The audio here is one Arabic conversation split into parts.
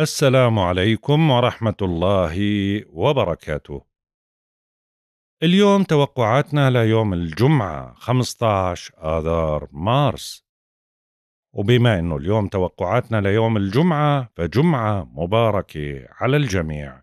السلام عليكم ورحمة الله وبركاته. اليوم توقعاتنا ليوم الجمعة 15 آذار مارس. وبما انه اليوم توقعاتنا ليوم الجمعة فجمعة مباركة على الجميع.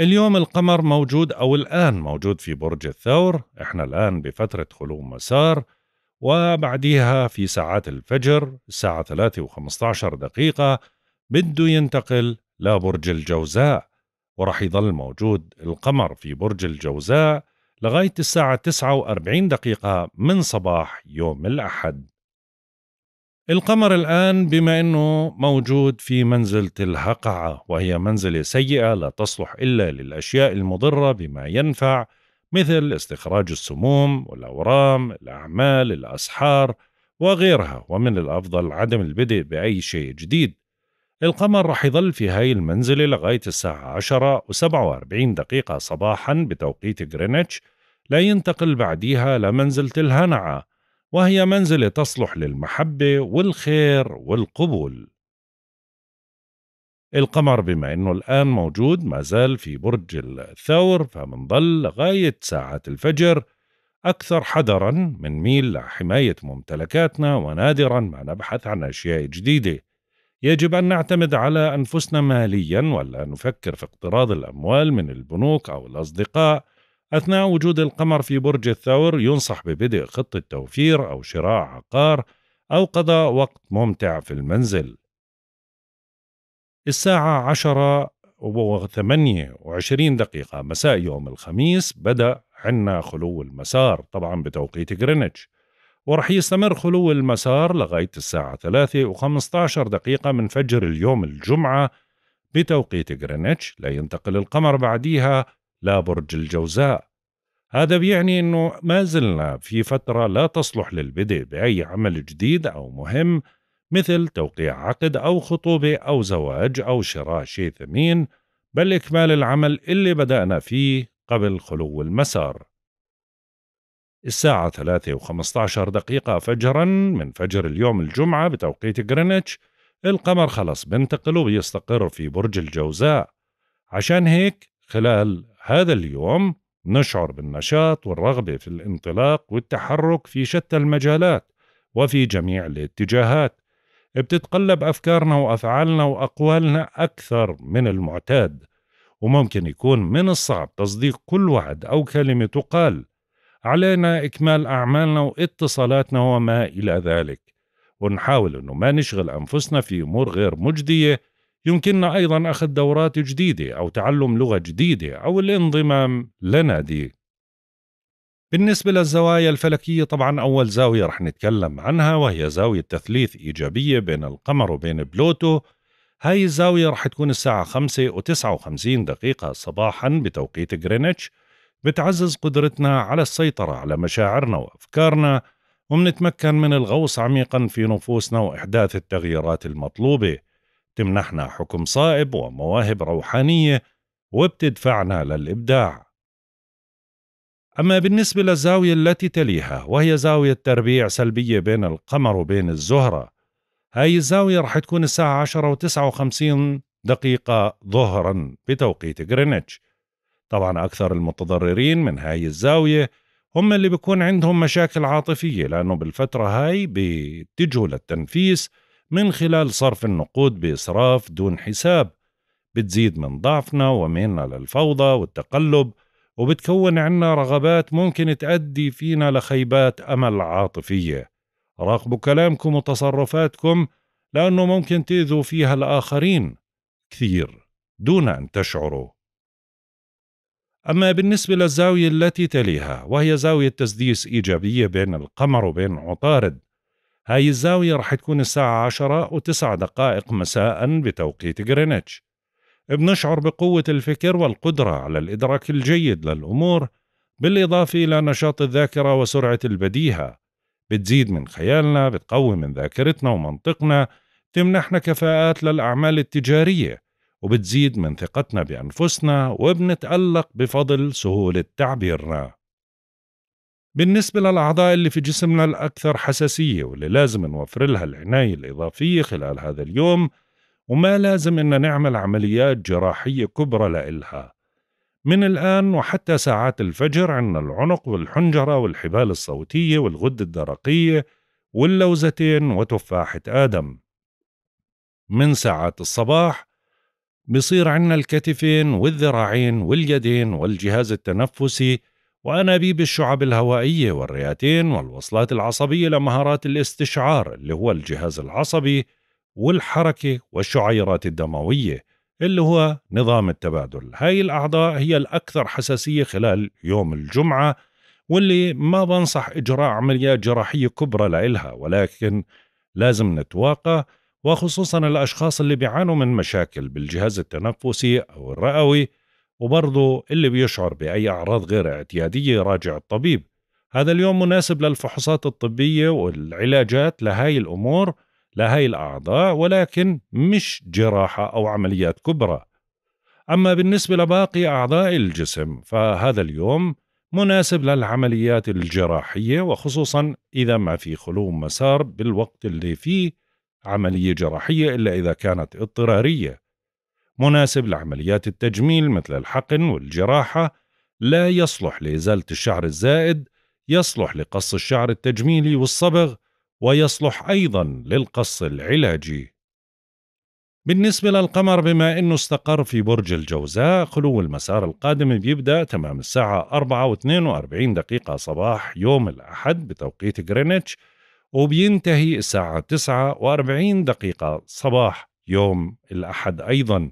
اليوم القمر موجود او الان موجود في برج الثور، احنا الان بفترة خلو مسار وبعديها في ساعات الفجر الساعة 3 و15 دقيقة بده ينتقل لبرج الجوزاء ورح يضل موجود القمر في برج الجوزاء لغاية الساعة 49 دقيقة من صباح يوم الأحد القمر الآن بما أنه موجود في منزلة الهقعة وهي منزلة سيئة لا تصلح إلا للأشياء المضرة بما ينفع مثل استخراج السموم والأورام الأعمال الأسحار وغيرها ومن الأفضل عدم البدء بأي شيء جديد القمر راح يظل في هاي المنزلة لغاية الساعة 10 و47 دقيقة صباحا بتوقيت غرينتش لا ينتقل بعديها لمنزلة الهنعة وهي منزلة تصلح للمحبة والخير والقبول القمر بما أنه الآن موجود ما زال في برج الثور فمنظل لغاية ساعة الفجر أكثر حذرا من ميل لحماية ممتلكاتنا ونادرا ما نبحث عن أشياء جديدة يجب أن نعتمد على أنفسنا ماليا ولا نفكر في اقتراض الأموال من البنوك أو الأصدقاء أثناء وجود القمر في برج الثور ينصح ببدء خطة توفير أو شراء عقار أو قضاء وقت ممتع في المنزل الساعة عشرة وثمانية وعشرين دقيقة مساء يوم الخميس بدأ عنا خلو المسار طبعا بتوقيت غرينتش ورح يستمر خلو المسار لغاية الساعة 3 و15 دقيقة من فجر اليوم الجمعة بتوقيت غرينتش لينتقل القمر بعديها لبرج الجوزاء هذا بيعني أنه ما زلنا في فترة لا تصلح للبدء بأي عمل جديد أو مهم مثل توقيع عقد أو خطوبة أو زواج أو شراء شيء ثمين بل إكمال العمل اللي بدأنا فيه قبل خلو المسار الساعة 3 و15 دقيقة فجرا من فجر اليوم الجمعة بتوقيت غرينتش القمر خلص بنتقل وبيستقر في برج الجوزاء عشان هيك خلال هذا اليوم نشعر بالنشاط والرغبة في الانطلاق والتحرك في شتى المجالات وفي جميع الاتجاهات بتتقلب أفكارنا وأفعالنا وأقوالنا أكثر من المعتاد وممكن يكون من الصعب تصديق كل وعد أو كلمة تقال علينا إكمال أعمالنا واتصالاتنا وما إلى ذلك ونحاول أنه ما نشغل أنفسنا في أمور غير مجدية يمكننا أيضا أخذ دورات جديدة أو تعلم لغة جديدة أو الانضمام لنادي بالنسبة للزوايا الفلكية طبعا أول زاوية رح نتكلم عنها وهي زاوية تثليث إيجابية بين القمر وبين بلوتو هاي الزاوية رح تكون الساعة 5 و 59 دقيقة صباحا بتوقيت غرينتش بتعزز قدرتنا على السيطرة على مشاعرنا وأفكارنا ومنتمكن من الغوص عميقا في نفوسنا وإحداث التغييرات المطلوبة تمنحنا حكم صائب ومواهب روحانية وبتدفعنا للإبداع أما بالنسبة للزاوية التي تليها وهي زاوية تربيع سلبية بين القمر وبين الزهرة هاي الزاوية رح تكون الساعة 10 و59 دقيقة ظهرا بتوقيت غرينتش طبعا أكثر المتضررين من هاي الزاوية هم اللي بيكون عندهم مشاكل عاطفية لأنه بالفترة هاي بيتجهوا للتنفيس من خلال صرف النقود بإسراف دون حساب بتزيد من ضعفنا وميلنا للفوضى والتقلب وبتكون عنا رغبات ممكن تؤدي فينا لخيبات أمل عاطفية راقبوا كلامكم وتصرفاتكم لأنه ممكن تأذوا فيها الآخرين كثير دون أن تشعروا أما بالنسبة للزاوية التي تليها وهي زاوية تسديس إيجابية بين القمر وبين عطارد هاي الزاوية رح تكون الساعة عشرة وتسع دقائق مساء بتوقيت غرينتش بنشعر بقوة الفكر والقدرة على الإدراك الجيد للأمور بالإضافة إلى نشاط الذاكرة وسرعة البديهة بتزيد من خيالنا بتقوي من ذاكرتنا ومنطقنا تمنحنا كفاءات للأعمال التجارية وبتزيد من ثقتنا بأنفسنا وبنتألق بفضل سهولة تعبيرنا بالنسبة للأعضاء اللي في جسمنا الأكثر حساسية واللي لازم نوفر لها العناية الإضافية خلال هذا اليوم وما لازم إن نعمل عمليات جراحية كبرى لإلها من الآن وحتى ساعات الفجر عنا العنق والحنجرة والحبال الصوتية والغدة الدرقية واللوزتين وتفاحة آدم من ساعات الصباح بصير عنا الكتفين والذراعين واليدين والجهاز التنفسي وأنابيب الشعب الهوائية والرئتين والوصلات العصبية لمهارات الاستشعار اللي هو الجهاز العصبي والحركة والشعيرات الدموية اللي هو نظام التبادل هاي الأعضاء هي الأكثر حساسية خلال يوم الجمعة واللي ما بنصح إجراء عمليات جراحية كبرى لإلها ولكن لازم نتواقى وخصوصا الأشخاص اللي بيعانوا من مشاكل بالجهاز التنفسي أو الرئوي وبرضه اللي بيشعر بأي أعراض غير اعتيادية يراجع الطبيب هذا اليوم مناسب للفحوصات الطبية والعلاجات لهاي الأمور لهاي الأعضاء ولكن مش جراحة أو عمليات كبرى أما بالنسبة لباقي أعضاء الجسم فهذا اليوم مناسب للعمليات الجراحية وخصوصا إذا ما في خلو مسار بالوقت اللي فيه عملية جراحية إلا إذا كانت اضطرارية مناسب لعمليات التجميل مثل الحقن والجراحة لا يصلح لإزالة الشعر الزائد يصلح لقص الشعر التجميلي والصبغ ويصلح أيضا للقص العلاجي بالنسبة للقمر بما أنه استقر في برج الجوزاء خلو المسار القادم بيبدأ تمام الساعة 4 و42 دقيقة صباح يوم الأحد بتوقيت غرينتش وبينتهي الساعة 49 دقيقة صباح يوم الأحد أيضا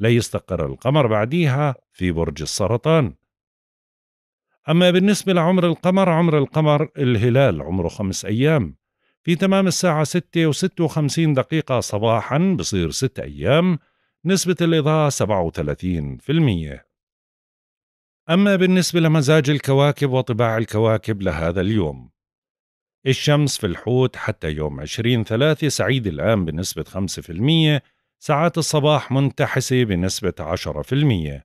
ليستقر القمر بعديها في برج السرطان أما بالنسبة لعمر القمر عمر القمر الهلال عمره خمس أيام في تمام الساعة 6 و56 دقيقة صباحا بصير ست أيام نسبة الإضاءة 37% أما بالنسبة لمزاج الكواكب وطباع الكواكب لهذا اليوم الشمس في الحوت حتى يوم 20 3 سعيد الآن بنسبة 5% ساعات الصباح منتحسة بنسبة 10%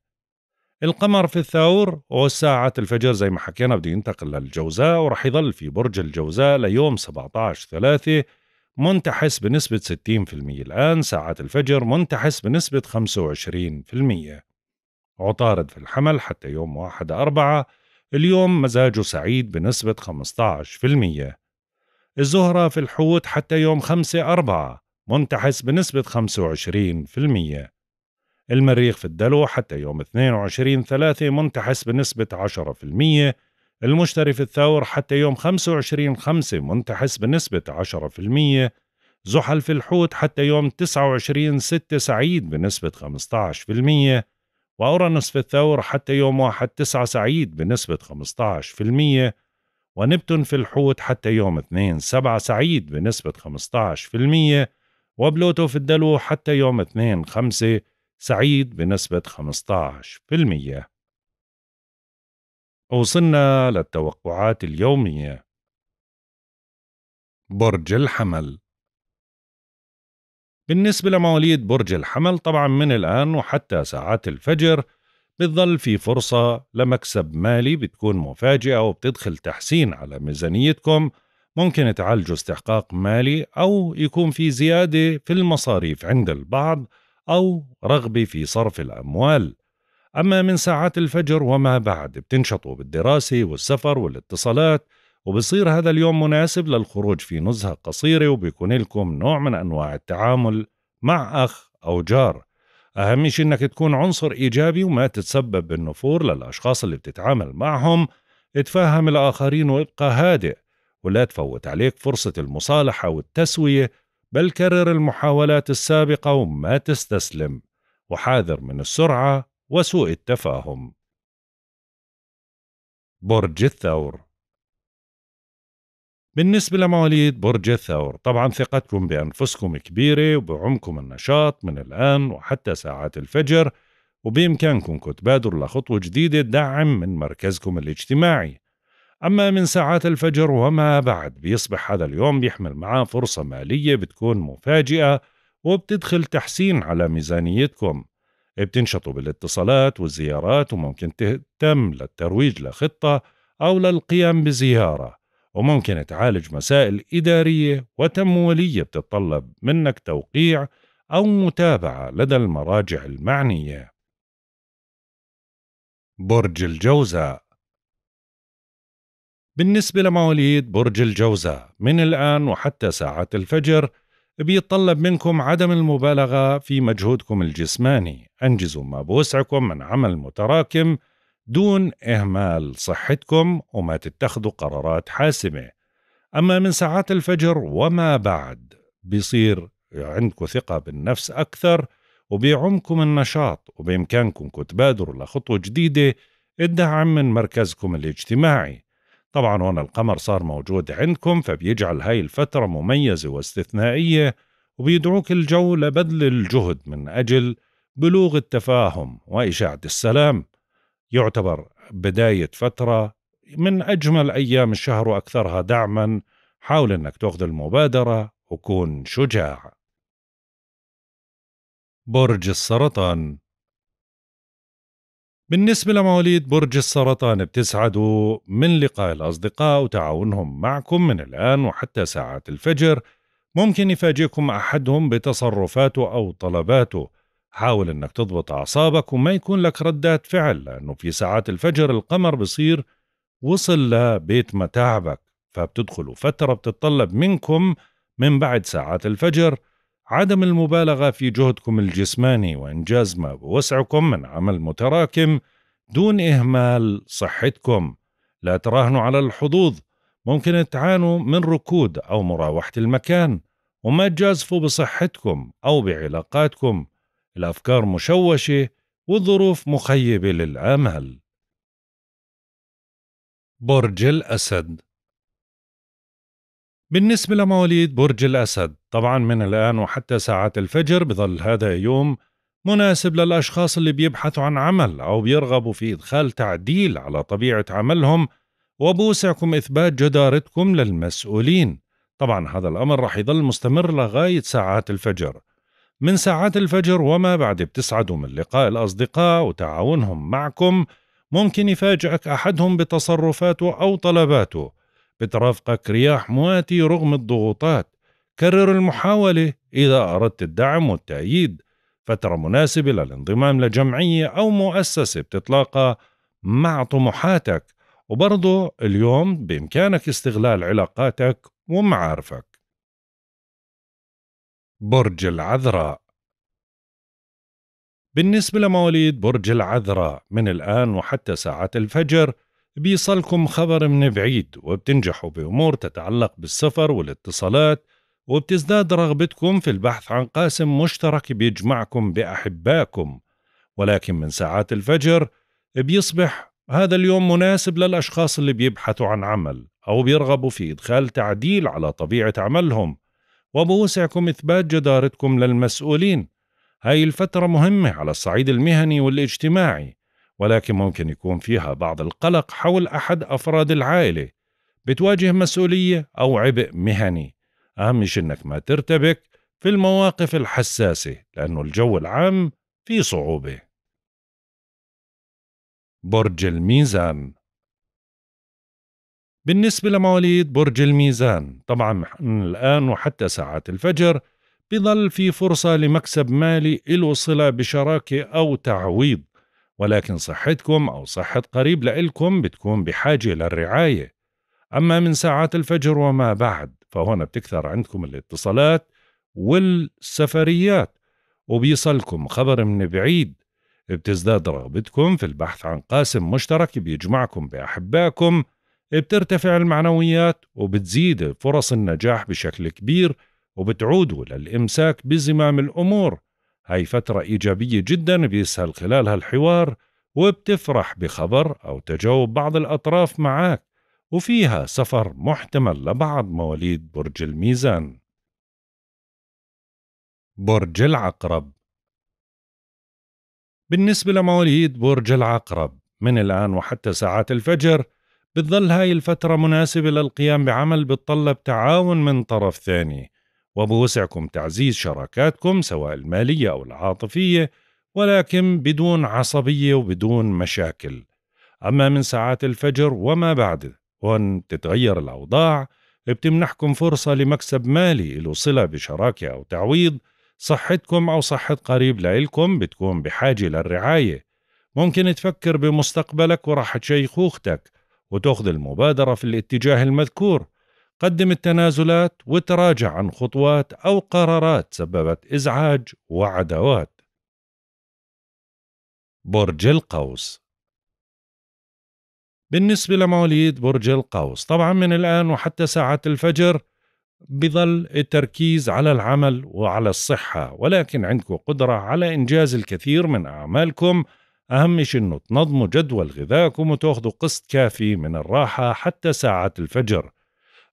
القمر في الثور وساعة الفجر زي ما حكينا بده ينتقل للجوزاء ورح يضل في برج الجوزاء ليوم 17 3 منتحس بنسبة 60% الآن ساعات الفجر منتحس بنسبة 25% عطارد في الحمل حتى يوم 1 4 اليوم مزاجه سعيد بنسبة 15% الزهرة في الحوت حتى يوم 5 4 منتحس بنسبة 25% المريخ في الدلو حتى يوم 22 3 منتحس بنسبة 10% المشتري في الثور حتى يوم 25 5 منتحس بنسبة 10% زحل في الحوت حتى يوم 29 6 سعيد بنسبة 15% وأورانوس في الثور حتى يوم 1 9 سعيد بنسبة 15% ونبتون في الحوت حتى يوم 2 7 سعيد بنسبة 15% وبلوتو في الدلو حتى يوم 2 5 سعيد بنسبة 15% وصلنا للتوقعات اليومية برج الحمل بالنسبة لمواليد برج الحمل طبعا من الآن وحتى ساعات الفجر بتظل في فرصة لمكسب مالي بتكون مفاجئة وبتدخل تحسين على ميزانيتكم ممكن تعالجوا استحقاق مالي أو يكون في زيادة في المصاريف عند البعض أو رغبة في صرف الأموال أما من ساعات الفجر وما بعد بتنشطوا بالدراسة والسفر والاتصالات وبصير هذا اليوم مناسب للخروج في نزهة قصيرة وبيكون لكم نوع من أنواع التعامل مع أخ أو جار أهم شيء إنك تكون عنصر إيجابي وما تتسبب بالنفور للأشخاص اللي بتتعامل معهم اتفهم الآخرين وابقى هادئ ولا تفوت عليك فرصة المصالحة والتسوية بل كرر المحاولات السابقة وما تستسلم وحاذر من السرعة وسوء التفاهم برج الثور بالنسبة لمواليد برج الثور طبعا ثقتكم بأنفسكم كبيرة وبعمكم النشاط من الآن وحتى ساعات الفجر وبإمكانكم تبادروا لخطوة جديدة دعم من مركزكم الاجتماعي أما من ساعات الفجر وما بعد بيصبح هذا اليوم بيحمل معاه فرصة مالية بتكون مفاجئة وبتدخل تحسين على ميزانيتكم بتنشطوا بالاتصالات والزيارات وممكن تهتم للترويج لخطة أو للقيام بزيارة وممكن تعالج مسائل إدارية وتمويلية بتتطلب منك توقيع أو متابعة لدى المراجع المعنية. برج الجوزاء بالنسبة لمواليد برج الجوزاء من الآن وحتى ساعة الفجر بيتطلب منكم عدم المبالغة في مجهودكم الجسماني أنجزوا ما بوسعكم من عمل متراكم دون إهمال صحتكم وما تتخذوا قرارات حاسمة أما من ساعات الفجر وما بعد بيصير عندكم ثقة بالنفس أكثر وبيعمكم النشاط وبإمكانكم تبادروا لخطوة جديدة الدعم من مركزكم الاجتماعي طبعا هون القمر صار موجود عندكم فبيجعل هاي الفترة مميزة واستثنائية وبيدعوك الجو لبذل الجهد من أجل بلوغ التفاهم وإشاعة السلام يعتبر بداية فترة من أجمل أيام الشهر وأكثرها دعما حاول أنك تأخذ المبادرة وكون شجاع برج السرطان بالنسبة لمواليد برج السرطان بتسعدوا من لقاء الأصدقاء وتعاونهم معكم من الآن وحتى ساعات الفجر ممكن يفاجئكم أحدهم بتصرفاته أو طلباته حاول انك تضبط اعصابك وما يكون لك ردات فعل لانه في ساعات الفجر القمر بصير وصل لبيت متاعبك فبتدخلوا فتره بتتطلب منكم من بعد ساعات الفجر عدم المبالغه في جهدكم الجسماني وانجاز ما بوسعكم من عمل متراكم دون اهمال صحتكم لا تراهنوا على الحظوظ ممكن تعانوا من ركود او مراوحه المكان وما تجازفوا بصحتكم او بعلاقاتكم الأفكار مشوشة والظروف مخيبة للعمل برج الأسد بالنسبة لمواليد برج الأسد طبعا من الآن وحتى ساعات الفجر بظل هذا يوم مناسب للأشخاص اللي بيبحثوا عن عمل أو بيرغبوا في إدخال تعديل على طبيعة عملهم وبوسعكم إثبات جدارتكم للمسؤولين طبعا هذا الأمر رح يظل مستمر لغاية ساعات الفجر من ساعات الفجر وما بعد بتسعدوا من لقاء الأصدقاء وتعاونهم معكم ممكن يفاجئك أحدهم بتصرفاته أو طلباته بترافقك رياح مواتي رغم الضغوطات كرر المحاولة إذا أردت الدعم والتأييد فترة مناسبة للانضمام لجمعية أو مؤسسة بتتلاقى مع طموحاتك وبرضه اليوم بإمكانك استغلال علاقاتك ومعارفك برج العذراء بالنسبة لمواليد برج العذراء من الآن وحتى ساعة الفجر بيصلكم خبر من بعيد وبتنجحوا بأمور تتعلق بالسفر والاتصالات وبتزداد رغبتكم في البحث عن قاسم مشترك بيجمعكم بأحباكم ولكن من ساعات الفجر بيصبح هذا اليوم مناسب للأشخاص اللي بيبحثوا عن عمل أو بيرغبوا في إدخال تعديل على طبيعة عملهم وبوسعكم إثبات جدارتكم للمسؤولين هاي الفترة مهمة على الصعيد المهني والاجتماعي ولكن ممكن يكون فيها بعض القلق حول أحد أفراد العائلة بتواجه مسؤولية أو عبء مهني أهم شيء إنك ما ترتبك في المواقف الحساسة لأنه الجو العام فيه صعوبة برج الميزان بالنسبة لمواليد برج الميزان طبعا من الآن وحتى ساعات الفجر بظل في فرصة لمكسب مالي إلو صلة بشراكة أو تعويض ولكن صحتكم أو صحة قريب لإلكم بتكون بحاجة للرعاية أما من ساعات الفجر وما بعد فهنا بتكثر عندكم الاتصالات والسفريات وبيصلكم خبر من بعيد بتزداد رغبتكم في البحث عن قاسم مشترك بيجمعكم بأحبائكم بترتفع المعنويات وبتزيد فرص النجاح بشكل كبير وبتعودوا للإمساك بزمام الأمور هاي فترة إيجابية جدا بيسهل خلالها الحوار وبتفرح بخبر أو تجاوب بعض الأطراف معك وفيها سفر محتمل لبعض مواليد برج الميزان برج العقرب بالنسبة لمواليد برج العقرب من الآن وحتى ساعات الفجر بتظل هاي الفترة مناسبة للقيام بعمل بتطلب تعاون من طرف ثاني وبوسعكم تعزيز شراكاتكم سواء المالية أو العاطفية ولكن بدون عصبية وبدون مشاكل أما من ساعات الفجر وما بعد هون بتتغير الأوضاع بتمنحكم فرصة لمكسب مالي له صلة بشراكة أو تعويض صحتكم أو صحة قريب لإلكم بتكون بحاجة للرعاية ممكن تفكر بمستقبلك وراحة شيخوختك وتأخذ المبادرة في الاتجاه المذكور قدم التنازلات وتراجع عن خطوات أو قرارات سببت إزعاج وعداوات برج القوس بالنسبة لمواليد برج القوس طبعا من الآن وحتى ساعة الفجر بظل التركيز على العمل وعلى الصحة ولكن عندكم قدرة على إنجاز الكثير من أعمالكم أهم شيء إنه تنظموا جدول غذائكم وتاخذوا قسط كافي من الراحة حتى ساعات الفجر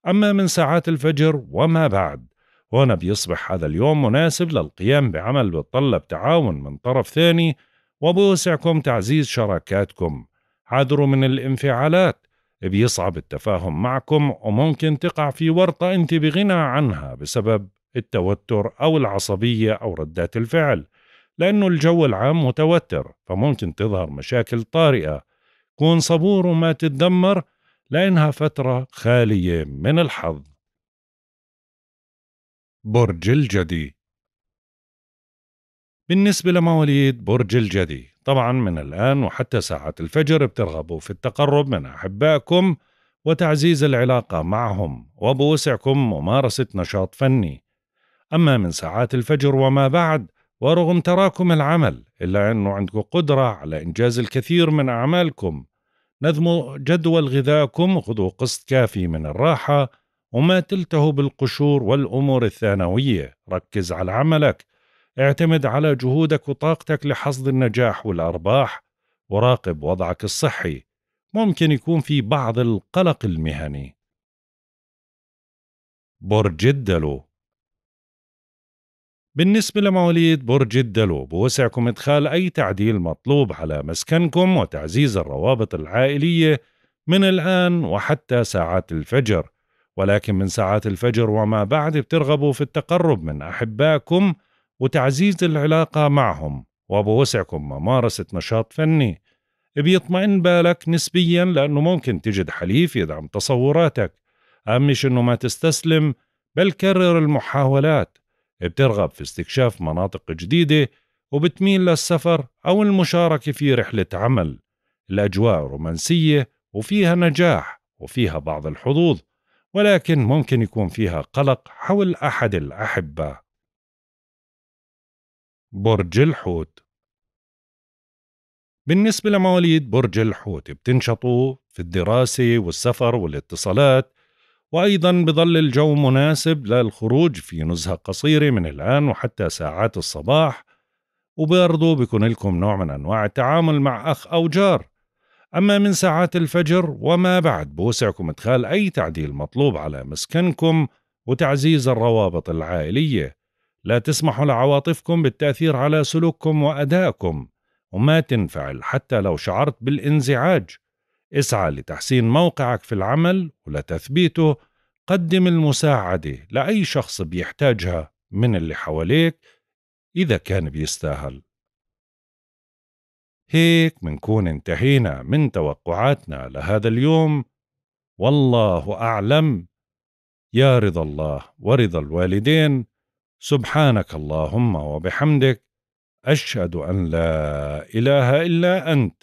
أما من ساعات الفجر وما بعد هنا بيصبح هذا اليوم مناسب للقيام بعمل بتطلب تعاون من طرف ثاني وبوسعكم تعزيز شراكاتكم حذروا من الانفعالات بيصعب التفاهم معكم وممكن تقع في ورطة أنت بغنى عنها بسبب التوتر أو العصبية أو ردات الفعل لأنه الجو العام متوتر فممكن تظهر مشاكل طارئة كون صبور وما تتدمر لأنها فترة خالية من الحظ برج الجدي بالنسبة لمواليد برج الجدي طبعا من الآن وحتى ساعة الفجر بترغبوا في التقرب من أحبائكم وتعزيز العلاقة معهم وبوسعكم ممارسة نشاط فني أما من ساعات الفجر وما بعد ورغم تراكم العمل إلا أنه عندكم قدرة على إنجاز الكثير من أعمالكم نظموا جدول غذائكم وخذوا قسط كافي من الراحة وما تلتهوا بالقشور والأمور الثانوية ركز على عملك اعتمد على جهودك وطاقتك لحصد النجاح والأرباح وراقب وضعك الصحي ممكن يكون في بعض القلق المهني برج الدلو بالنسبة لمواليد برج الدلو بوسعكم إدخال أي تعديل مطلوب على مسكنكم وتعزيز الروابط العائلية من الآن وحتى ساعات الفجر ولكن من ساعات الفجر وما بعد بترغبوا في التقرب من أحبائكم وتعزيز العلاقة معهم وبوسعكم ممارسة نشاط فني بيطمئن بالك نسبيا لأنه ممكن تجد حليف يدعم تصوراتك أهم أنه ما تستسلم بل كرر المحاولات بترغب في استكشاف مناطق جديدة وبتميل للسفر أو المشاركة في رحلة عمل الأجواء رومانسية وفيها نجاح وفيها بعض الحظوظ ولكن ممكن يكون فيها قلق حول أحد الأحبة برج الحوت بالنسبة لمواليد برج الحوت بتنشطوا في الدراسة والسفر والاتصالات وأيضا بظل الجو مناسب للخروج في نزهة قصيرة من الآن وحتى ساعات الصباح وبرضه بكون لكم نوع من أنواع التعامل مع أخ أو جار أما من ساعات الفجر وما بعد بوسعكم إدخال أي تعديل مطلوب على مسكنكم وتعزيز الروابط العائلية لا تسمحوا لعواطفكم بالتأثير على سلوككم وأدائكم وما تنفعل حتى لو شعرت بالانزعاج اسعى لتحسين موقعك في العمل ولتثبيته قدم المساعدة لأي شخص بيحتاجها من اللي حواليك إذا كان بيستاهل هيك منكون انتهينا من توقعاتنا لهذا اليوم والله أعلم يا رضا الله ورضا الوالدين سبحانك اللهم وبحمدك أشهد أن لا إله إلا أنت